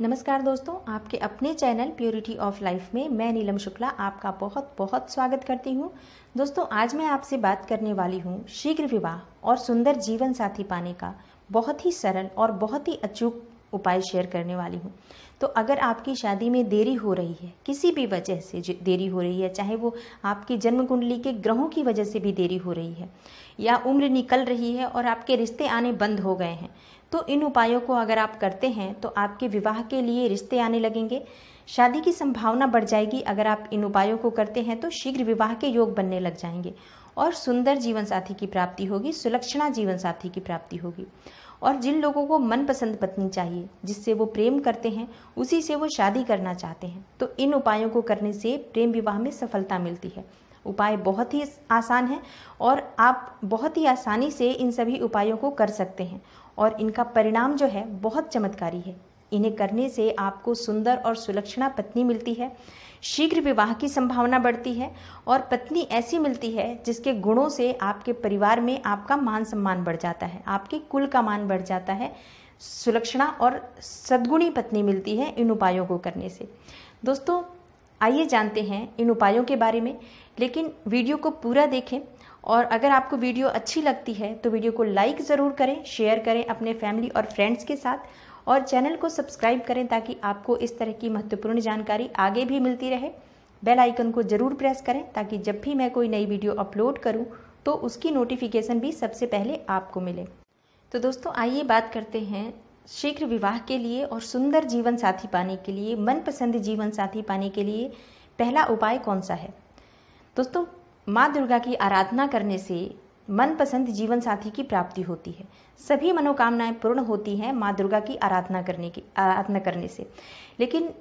नमस्कार दोस्तों आपके अपने चैनल प्योरिटी ऑफ लाइफ में मैं नीलम शुक्ला आपका बहुत बहुत स्वागत करती हूँ दोस्तों आज मैं आपसे बात करने वाली हूं शीघ्र विवाह और सुंदर जीवन साथी पाने का बहुत ही सरल और बहुत ही अचूक उपाय शेयर करने वाली हूँ तो अगर आपकी शादी में देरी हो रही है किसी भी वजह से देरी हो रही है चाहे वो आपकी जन्म कुंडली के ग्रहों की वजह से भी देरी हो रही है या उम्र निकल रही है और आपके रिश्ते आने बंद हो गए हैं तो इन उपायों को अगर आप करते हैं तो आपके विवाह के लिए रिश्ते आने लगेंगे शादी की संभावना बढ़ जाएगी अगर आप इन उपायों को करते हैं तो शीघ्र विवाह के योग बनने लग जाएंगे और सुंदर जीवन साथी की प्राप्ति होगी सुलक्षणा जीवन साथी की प्राप्ति होगी और जिन लोगों को मनपसंद पत्नी चाहिए जिससे वो प्रेम करते हैं उसी से वो शादी करना चाहते हैं तो इन उपायों को करने से प्रेम विवाह में सफलता मिलती है उपाय बहुत ही आसान है और आप बहुत ही आसानी से इन सभी उपायों को कर सकते हैं और इनका परिणाम जो है बहुत चमत्कारी है इन्हें करने से आपको सुंदर और सुलक्षणा पत्नी मिलती है शीघ्र विवाह की संभावना बढ़ती है और पत्नी ऐसी मिलती है जिसके गुणों से आपके परिवार में आपका मान सम्मान बढ़ जाता है आपके कुल का मान बढ़ जाता है सुलक्षणा और सद्गुणी पत्नी मिलती है इन उपायों को करने से दोस्तों आइए जानते हैं इन उपायों के बारे में लेकिन वीडियो को पूरा देखें और अगर आपको वीडियो अच्छी लगती है तो वीडियो को लाइक ज़रूर करें शेयर करें अपने फैमिली और फ्रेंड्स के साथ और चैनल को सब्सक्राइब करें ताकि आपको इस तरह की महत्वपूर्ण जानकारी आगे भी मिलती रहे बेल आइकन को ज़रूर प्रेस करें ताकि जब भी मैं कोई नई वीडियो अपलोड करूं तो उसकी नोटिफिकेशन भी सबसे पहले आपको मिले तो दोस्तों आइए बात करते हैं शीघ्र विवाह के लिए और सुंदर जीवन साथी पाने के लिए मनपसंद जीवन साथी पाने के लिए पहला उपाय कौन सा है दोस्तों माँ दुर्गा की आराधना करने से मनपसंद जीवन साथी की प्राप्ति होती है सभी मनोकामनाएं पूर्ण होती हैं माँ दुर्गा की आराधना करने की आराधना करने से लेकिन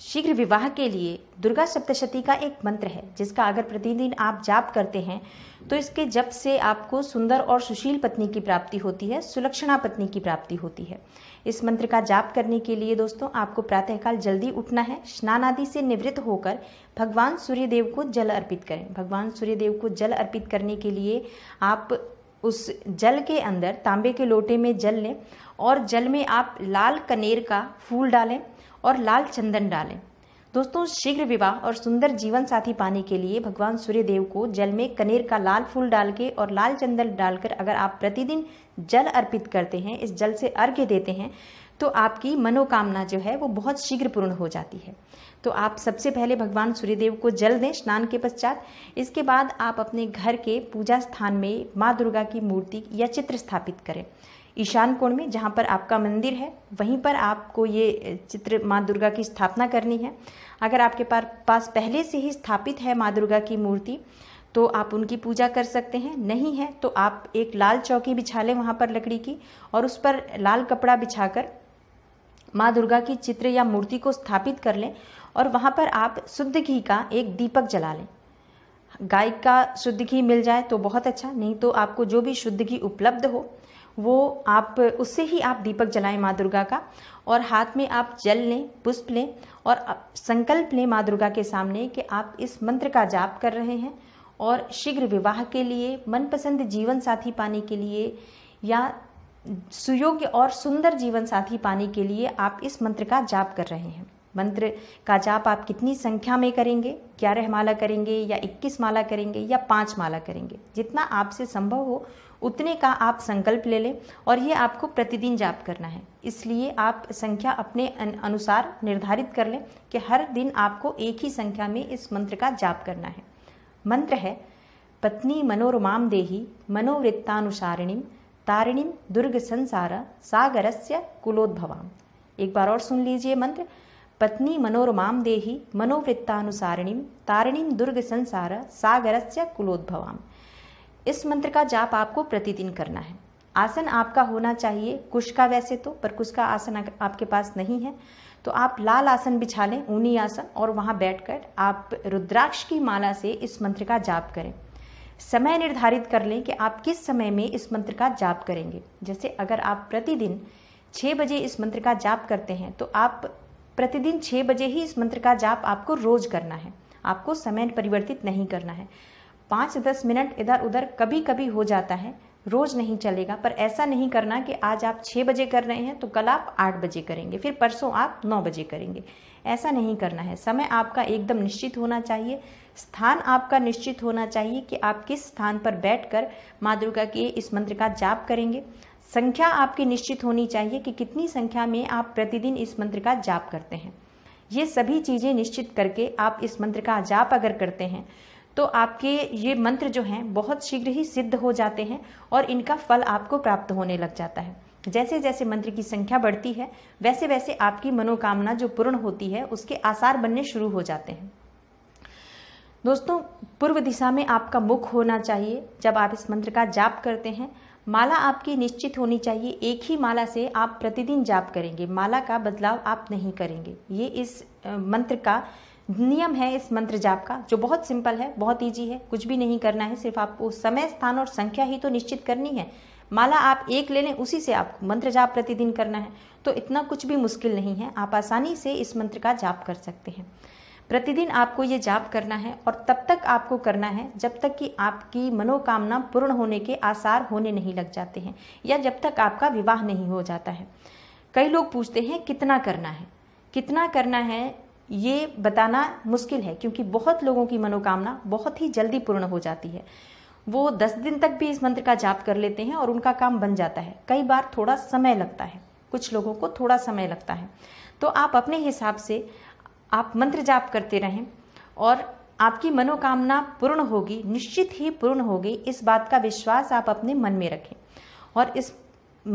शीघ्र विवाह के लिए दुर्गा सप्तशती का एक मंत्र है जिसका अगर प्रतिदिन आप जाप करते हैं तो इसके जप से आपको सुंदर और सुशील पत्नी की प्राप्ति होती है सुलक्षणा पत्नी की प्राप्ति होती है इस मंत्र का जाप करने के लिए दोस्तों आपको प्रातःकाल जल्दी उठना है स्नान आदि से निवृत्त होकर भगवान सूर्यदेव को जल अर्पित करें भगवान सूर्यदेव को जल अर्पित करने के लिए आप उस जल के अंदर तांबे के लोटे में जल लें और जल में आप लाल कनेर का फूल डालें और लाल चंदन डालें दोस्तों शीघ्र विवाह और सुंदर जीवन साथी पाने के लिए भगवान सूर्य देव को जल में कनेर का लाल फूल डाल के और लाल चंदन डालकर अगर आप प्रतिदिन जल अर्पित करते हैं इस जल से अर्घ्य देते हैं तो आपकी मनोकामना जो है वो बहुत शीघ्र पूर्ण हो जाती है तो आप सबसे पहले भगवान सूर्यदेव को जल दें स्नान के पश्चात इसके बाद आप अपने घर के पूजा स्थान में माँ दुर्गा की मूर्ति या चित्र स्थापित करें ईशान कोण में जहाँ पर आपका मंदिर है वहीं पर आपको ये चित्र माँ दुर्गा की स्थापना करनी है अगर आपके पास पहले से ही स्थापित है माँ दुर्गा की मूर्ति तो आप उनकी पूजा कर सकते हैं नहीं है तो आप एक लाल चौकी बिछा लें वहाँ पर लकड़ी की और उस पर लाल कपड़ा बिछाकर माँ दुर्गा की चित्र या मूर्ति को स्थापित कर लें और वहाँ पर आप शुद्ध घी का एक दीपक जला लें गाय का शुद्ध घी मिल जाए तो बहुत अच्छा नहीं तो आपको जो भी शुद्ध घी उपलब्ध हो वो आप उससे ही आप दीपक जलाएं माँ दुर्गा का और हाथ में आप जल लें पुष्प लें और संकल्प लें माँ दुर्गा के सामने कि आप इस मंत्र का जाप कर रहे हैं और शीघ्र विवाह के लिए मनपसंद जीवन साथी पाने के लिए या सुयोग्य और सुंदर जीवन साथी पाने के लिए आप इस मंत्र का जाप कर रहे हैं मंत्र का जाप आप कितनी संख्या में करेंगे ग्यारह माला करेंगे या इक्कीस माला करेंगे या पाँच माला करेंगे जितना आपसे संभव हो उतने का आप संकल्प ले लें और ये आपको प्रतिदिन जाप करना है इसलिए आप संख्या अपने अनुसार निर्धारित कर लें कि हर दिन आपको एक ही संख्या में इस मंत्र का जाप करना है मंत्र है पत्नी मनोरमाम देही मनोवृत्तानुसारिणीम तारिणीम दुर्ग संसार सागरस्य कुलोद्भवाम एक बार और सुन लीजिए मंत्र पत्नी मनोरमां देहि मनोवृत्तानुसारिणीं तारिणीं दुर्ग संसार सागरस्य कुलोद्भवाम इस मंत्र का जाप आपको प्रतिदिन करना है आसन आपका होना चाहिए कुश का वैसे तो पर कुश का आसन आपके पास नहीं है तो आप लाल आसन बिछा लें ऊनी आसन और वहाँ बैठकर आप रुद्राक्ष की माला से इस मंत्र का जाप करें समय निर्धारित कर लें कि आप किस समय में इस मंत्र का जाप करेंगे जैसे अगर आप प्रतिदिन छः बजे इस मंत्र का जाप करते हैं तो आप प्रतिदिन छः बजे ही इस मंत्र का जाप आपको रोज करना है आपको समय परिवर्तित नहीं करना है पाँच दस मिनट इधर उधर कभी कभी हो जाता है रोज नहीं चलेगा पर ऐसा नहीं करना कि आज आप छः बजे कर रहे हैं तो कल आप आठ बजे करेंगे फिर परसों आप नौ बजे करेंगे ऐसा नहीं करना है समय आपका एकदम निश्चित होना चाहिए स्थान आपका निश्चित होना चाहिए कि आप किस स्थान पर बैठकर माँ दुर्गा के इस मंत्र का जाप करेंगे संख्या आपकी निश्चित होनी चाहिए कि कितनी संख्या में आप प्रतिदिन इस मंत्र का जाप करते हैं ये सभी चीज़ें निश्चित करके आप इस मंत्र का जाप अगर करते हैं तो आपके ये मंत्र जो हैं बहुत शीघ्र ही सिद्ध हो जाते हैं और इनका फल आपको प्राप्त होने लग जाता है जैसे जैसे मंत्र की संख्या बढ़ती है वैसे वैसे आपकी मनोकामना जो पूर्ण होती है उसके आसार बनने शुरू हो जाते हैं दोस्तों पूर्व दिशा में आपका मुख होना चाहिए जब आप इस मंत्र का जाप करते हैं माला आपकी निश्चित होनी चाहिए एक ही माला से आप प्रतिदिन जाप करेंगे माला का बदलाव आप नहीं करेंगे ये इस मंत्र का नियम है इस मंत्र जाप का जो बहुत सिंपल है बहुत ईजी है कुछ भी नहीं करना है सिर्फ आपको समय स्थान और संख्या ही तो निश्चित करनी है माला आप एक ले लें उसी से आपको मंत्र जाप प्रतिदिन करना है तो इतना कुछ भी मुश्किल नहीं है आप आसानी से इस मंत्र का जाप कर सकते हैं प्रतिदिन आपको ये जाप करना है और तब तक आपको करना है जब तक कि आपकी मनोकामना पूर्ण होने के आसार होने नहीं लग जाते हैं या जब तक आपका विवाह नहीं हो जाता है कई लोग पूछते हैं कितना करना है कितना करना है ये बताना मुश्किल है क्योंकि बहुत लोगों की मनोकामना बहुत ही जल्दी पूर्ण हो जाती है वो दस दिन तक भी इस मंत्र का जाप कर लेते हैं और उनका काम बन जाता है कई बार थोड़ा समय लगता है कुछ लोगों को थोड़ा समय लगता है तो आप अपने हिसाब से आप मंत्र जाप करते रहें और आपकी मनोकामना पूर्ण होगी निश्चित ही पूर्ण होगी इस बात का विश्वास आप अपने मन में रखें और इस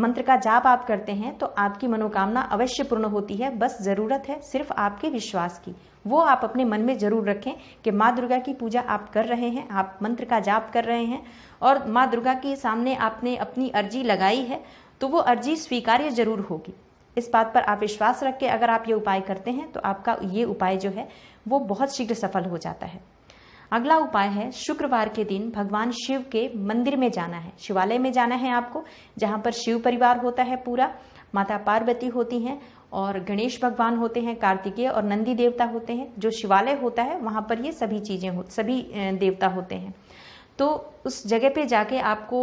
मंत्र का जाप आप करते हैं तो आपकी मनोकामना अवश्य पूर्ण होती है बस ज़रूरत है सिर्फ आपके विश्वास की वो आप अपने मन में ज़रूर रखें कि माँ दुर्गा की पूजा आप कर रहे हैं आप मंत्र का जाप कर रहे हैं और माँ दुर्गा के सामने आपने अपनी अर्जी लगाई है तो वो अर्जी स्वीकार्य जरूर होगी इस बात पर आप विश्वास रख के अगर आप ये उपाय करते हैं तो आपका ये उपाय जो है वो बहुत शीघ्र सफल हो जाता है अगला उपाय है शुक्रवार के दिन भगवान शिव के मंदिर में जाना है शिवालय में जाना है आपको जहाँ पर शिव परिवार होता है पूरा माता पार्वती होती हैं और गणेश भगवान होते हैं कार्तिकेय और नंदी देवता होते हैं जो शिवालय होता है वहाँ पर ये सभी चीज़ें हो सभी देवता होते हैं तो उस जगह पे जाके आपको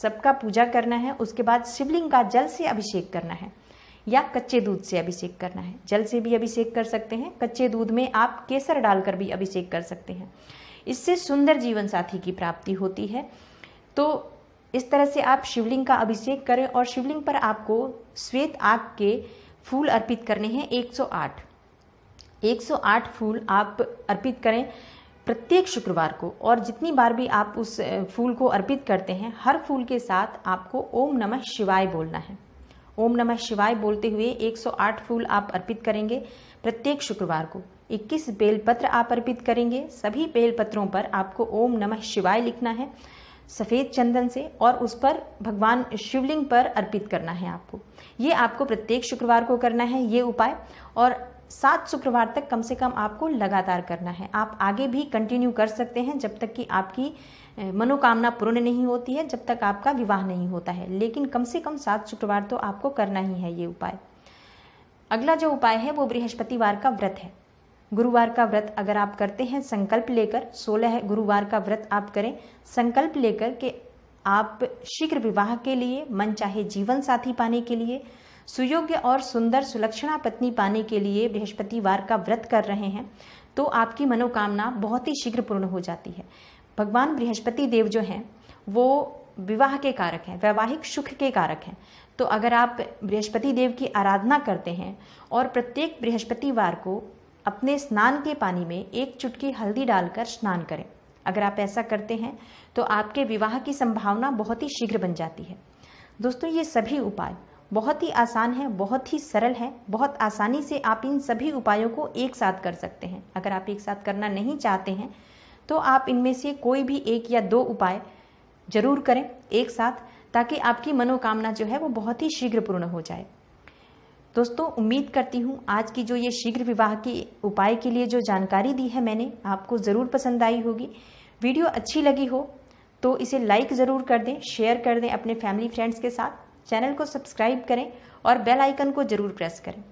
सबका पूजा करना है उसके बाद शिवलिंग का जल से अभिषेक करना है या कच्चे दूध से अभिषेक करना है जल से भी अभिषेक कर सकते हैं कच्चे दूध में आप केसर डालकर भी अभिषेक कर सकते हैं इससे सुंदर जीवन साथी की प्राप्ति होती है तो इस तरह से आप शिवलिंग का अभिषेक करें और शिवलिंग पर आपको श्वेत आग के फूल अर्पित करने हैं 108 108 फूल आप अर्पित करें प्रत्येक शुक्रवार को और जितनी बार भी आप उस फूल को अर्पित करते हैं हर फूल के साथ आपको ओम नमः शिवाय बोलना है ओम नमः शिवाय बोलते हुए 108 फूल आप अर्पित करेंगे प्रत्येक शुक्रवार को 21 बेलपत्र आप अर्पित करेंगे सभी बेलपत्रों पर आपको ओम नमः शिवाय लिखना है सफ़ेद चंदन से और उस पर भगवान शिवलिंग पर अर्पित करना है आपको ये आपको प्रत्येक शुक्रवार को करना है ये उपाय और सात शुक्रवार तक कम से कम आपको लगातार करना है आप आगे भी कंटिन्यू कर सकते हैं जब तक कि आपकी मनोकामना पूर्ण नहीं होती है जब तक आपका विवाह नहीं होता है लेकिन कम से कम सात शुक्रवार तो आपको करना ही है ये उपाय अगला जो उपाय है वो बृहस्पतिवार का व्रत है गुरुवार का व्रत अगर आप करते हैं संकल्प लेकर सोलह गुरुवार का व्रत आप करें संकल्प लेकर के आप शीघ्र विवाह के लिए मन चाहे जीवन साथी पाने के लिए सुयोग्य और सुंदर सुलक्षणा पत्नी पाने के लिए बृहस्पतिवार का व्रत कर रहे हैं तो आपकी मनोकामना बहुत ही शीघ्र पूर्ण हो जाती है भगवान बृहस्पति देव जो हैं वो विवाह के कारक हैं वैवाहिक सुख के कारक हैं तो अगर आप बृहस्पति देव की आराधना करते हैं और प्रत्येक बृहस्पतिवार को अपने स्नान के पानी में एक चुटकी हल्दी डालकर स्नान करें अगर आप ऐसा करते हैं तो आपके विवाह की संभावना बहुत ही शीघ्र बन जाती है दोस्तों ये सभी उपाय बहुत ही आसान है बहुत ही सरल है बहुत आसानी से आप इन सभी उपायों को एक साथ कर सकते हैं अगर आप एक साथ करना नहीं चाहते हैं तो आप इनमें से कोई भी एक या दो उपाय जरूर करें एक साथ ताकि आपकी मनोकामना जो है वो बहुत ही शीघ्र पूर्ण हो जाए दोस्तों उम्मीद करती हूँ आज की जो ये शीघ्र विवाह के उपाय के लिए जो जानकारी दी है मैंने आपको ज़रूर पसंद आई होगी वीडियो अच्छी लगी हो तो इसे लाइक ज़रूर कर दें शेयर कर दें अपने फैमिली फ्रेंड्स के साथ चैनल को सब्सक्राइब करें और बेल आइकन को जरूर प्रेस करें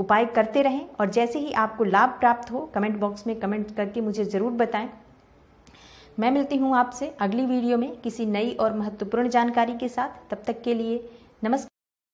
उपाय करते रहें और जैसे ही आपको लाभ प्राप्त हो कमेंट बॉक्स में कमेंट करके मुझे ज़रूर बताएं मैं मिलती हूँ आपसे अगली वीडियो में किसी नई और महत्वपूर्ण जानकारी के साथ तब तक के लिए नमस्कार